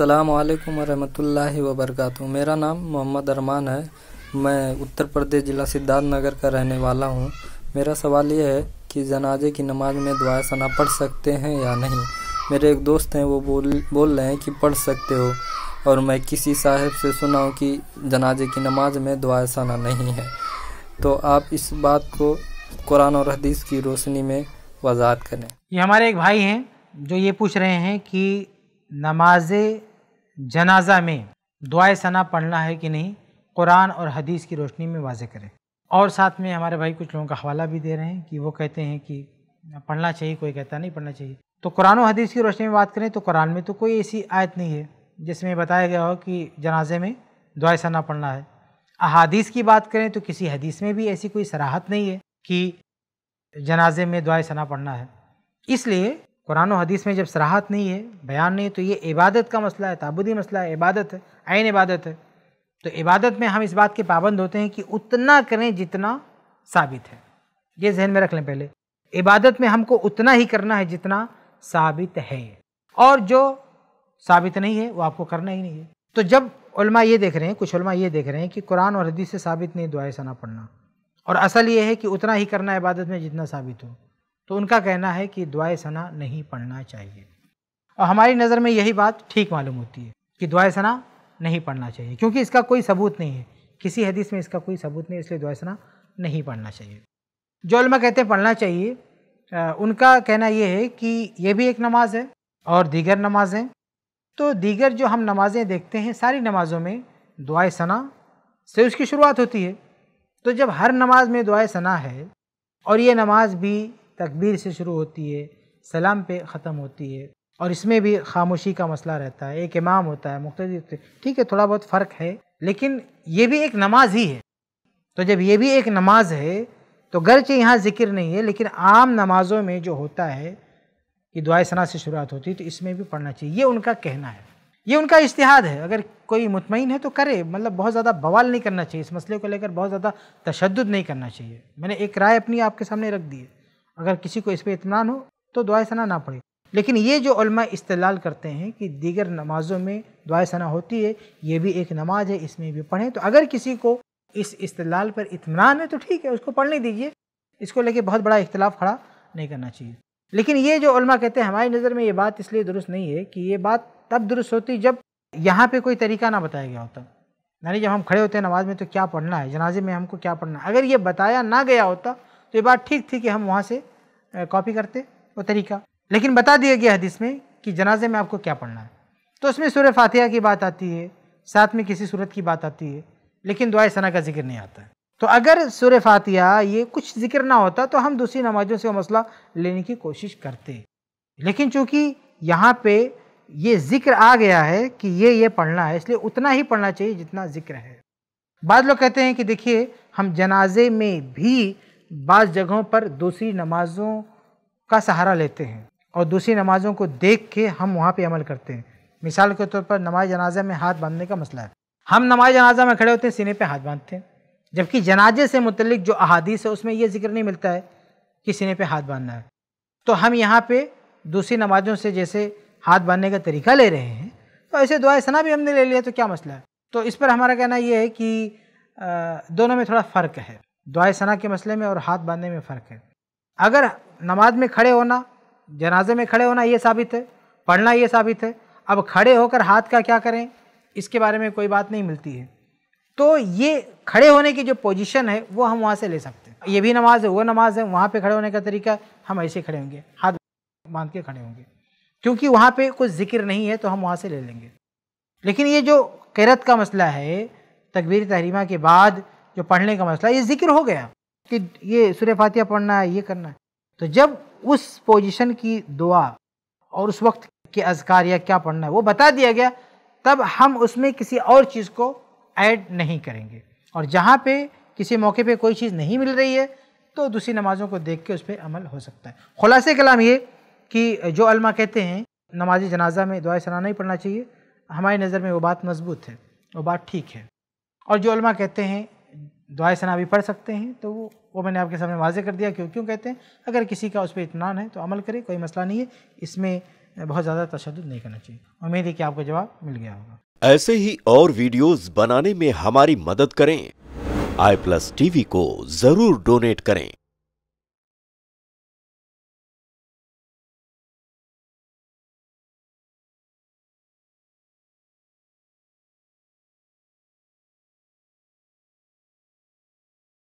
अल्लाम वरहमल वबरक मेरा नाम मोहम्मद अरमान है मैं उत्तर प्रदेश ज़िला सिद्धार्थनगर का रहने वाला हूँ मेरा सवाल यह है कि जनाजे की नमाज में दुआ सना पढ़ सकते हैं या नहीं मेरे एक दोस्त हैं वो बोल बोल रहे हैं कि पढ़ सकते हो और मैं किसी साहिब से सुना हूँ कि जनाजे की नमाज में दुआ सना नहीं है तो आप इस बात को कुरान और हदीस की रोशनी में वजात करें ये हमारे एक भाई हैं जो ये पूछ रहे हैं कि नमाज जनाजा में दुआ सना पढ़ना है कि नहीं कुरान और हदीस की रोशनी में वाजे करें और साथ में हमारे भाई कुछ लोगों का हवाला भी दे रहे हैं कि वो कहते हैं कि पढ़ना चाहिए कोई कहता नहीं पढ़ना चाहिए तो कुरान और हदीस की रोशनी में बात करें तो कुरान में तो कोई ऐसी आयत नहीं है जिसमें बताया गया हो कि जनाजे में दुआ सना पढ़ना है अहादीस की बात करें तो किसी हदीस में भी ऐसी कोई सराहत नहीं है कि जनाजे में दुआ सना पढ़ना है इसलिए कुरान हदीस में जब सराहत नहीं है बयान नहीं तो ये इबादत का मसला है ताबुदी मसला है इबादत है आयन इबादत है तो इबादत में हम इस बात के पाबंद होते हैं कि उतना करें जितना साबित है ये जहन में रख लें पहले इबादत में हमको उतना ही करना है जितना साबित है और जो साबित नहीं है वो आपको करना ही नहीं है तो जब उलमा ये देख रहे हैं कुछ उलमा ये देख रहे हैं कि कुरान और हदीस से साबित नहीं दुआ सना पढ़ना और असल ये है कि उतना ही करना इबादत में जितना साबित हो तो उनका कहना है कि दुआ सना नहीं पढ़ना चाहिए और हमारी नज़र में यही बात ठीक मालूम होती है कि दुआ सना नहीं पढ़ना चाहिए क्योंकि इसका कोई सबूत नहीं है किसी हदीस में इसका कोई सबूत नहीं इसलिए दुआ सना नहीं पढ़ना चाहिए जो अलमा कहते हैं पढ़ना चाहिए उनका कहना ये है कि यह भी एक नमाज है और दीगर नमाजें तो दीगर जो हम नमाज़ें देखते हैं सारी नमाज़ों में दुआ सना से उसकी शुरुआत होती है तो जब हर नमाज में दुआ सना है और ये नमाज भी तकबीर से शुरू होती है सलाम पे ख़त्म होती है और इसमें भी खामोशी का मसला रहता है एक इमाम होता है मुख्त ठीक है थोड़ा बहुत फ़र्क है लेकिन ये भी एक नमाज ही है तो जब ये भी एक नमाज है तो गर्च यहाँ ज़िक्र नहीं है लेकिन आम नमाज़ों में जो होता है कि दुआ सना से शुरुआत होती है तो इसमें भी पढ़ना चाहिए ये उनका कहना है ये उनका इश्तिहाद है अगर कोई मुतमिन है तो करे मतलब बहुत ज़्यादा बवाल नहीं करना चाहिए इस मसले को लेकर बहुत ज़्यादा तशद नहीं करना चाहिए मैंने एक राय अपनी आपके सामने रख दी है अगर किसी को इस पर इतमान हो तो दुआ सना ना पढ़े लेकिन ये जो इस्तेलाल करते हैं कि दीगर नमाज़ों में दुआ सना होती है ये भी एक नमाज है इसमें भी पढ़ें तो अगर किसी को इस इस्तेलाल पर इतमान है तो ठीक है उसको पढ़ने दीजिए इसको लेके बहुत बड़ा इख्तलाफ खड़ा नहीं करना चाहिए लेकिन ये जो कहते हैं हमारी नज़र में ये बात इसलिए दुरुस्त नहीं है कि ये बात तब दुरुस्त होती जब यहाँ पर कोई तरीका ना बताया गया होता यानी जब हम खड़े होते हैं नमाज में तो क्या पढ़ना है जनाजे में हमको क्या पढ़ना है अगर ये बताया ना गया होता तो ये बात ठीक थी कि हम वहाँ से कॉपी करते वो तरीका लेकिन बता दिया गया हदीस में कि जनाजे में आपको क्या पढ़ना है तो उसमें सूर्य फातिहा की बात आती है साथ में किसी सूरत की बात आती है लेकिन दुआ सना का जिक्र नहीं आता तो अगर सूर फातिहा ये कुछ जिक्र ना होता तो हम दूसरी नमाजों से वो मसला लेने की कोशिश करते लेकिन चूँकि यहाँ पे ये जिक्र आ गया है कि ये ये पढ़ना है इसलिए उतना ही पढ़ना चाहिए जितना जिक्र है बाद लोग कहते हैं कि देखिए हम जनाजे में भी बाज़ जगहों पर दूसरी नमाज़ों का सहारा लेते हैं और दूसरी नमाज़ों को देख के हम वहाँ पे अमल करते हैं मिसाल के तौर पर नमाज जनाजा में हाथ बांधने का मसला है हम नमाज जनाजा में खड़े होते हैं सीने पे हाथ बांधते हैं जबकि जनाजे से मुतलिक जो अहादीस है उसमें यह जिक्र नहीं मिलता है कि सीने पे हाथ बांधना है तो हम यहाँ पे दूसरी नमाजों से जैसे हाथ बांधने का तरीका ले रहे हैं तो ऐसे दुआ सना भी हमने ले लिया तो क्या मसला है तो इस पर हमारा कहना यह है कि दोनों में थोड़ा फ़र्क है दुआ सना के मसले में और हाथ बांधने में फ़र्क है अगर नमाज में खड़े होना जनाजे में खड़े होना ये साबित है पढ़ना ये साबित है अब खड़े होकर हाथ का क्या करें इसके बारे में कोई बात नहीं मिलती है तो ये खड़े होने की जो पोजीशन है वो हम वहाँ से ले सकते हैं ये भी नमाज है वो नमाज है वहाँ पे खड़े होने का तरीका हम ऐसे खड़े होंगे हाथ बांध के खड़े होंगे क्योंकि वहाँ पे कुछ जिक्र नहीं है तो हम वहाँ से ले लेंगे लेकिन ये जो कैरत का मसला है तकबीर तहरीमा के बाद जो पढ़ने का मसला ये जिक्र हो गया कि ये सुर फातिहा पढ़ना है ये करना है तो जब उस पोजीशन की दुआ और उस वक्त के अजकार या क्या पढ़ना है वो बता दिया गया तब हम उसमें किसी और चीज़ को ऐड नहीं करेंगे और जहाँ पे किसी मौके पे कोई चीज़ नहीं मिल रही है तो दूसरी नमाज़ों को देख के उस पर अमल हो सकता है खुलासे कलाम ये कि जो अलमा कहते हैं नमाज जनाजा में दुआ सना नहीं पढ़ना चाहिए हमारी नज़र में वो बात मजबूत है वो बात ठीक है और जो अलमा कहते हैं दुआ सना भी पढ़ सकते हैं तो वो वो मैंने आपके सामने वाजे कर दिया क्यों क्यों कहते हैं अगर किसी का उस पर इतमान है तो अमल करे कोई मसला नहीं है इसमें बहुत ज़्यादा तशद नहीं करना चाहिए उम्मीद है कि आपको जवाब मिल गया होगा ऐसे ही और वीडियोस बनाने में हमारी मदद करें आई प्लस टीवी को ज़रूर डोनेट करें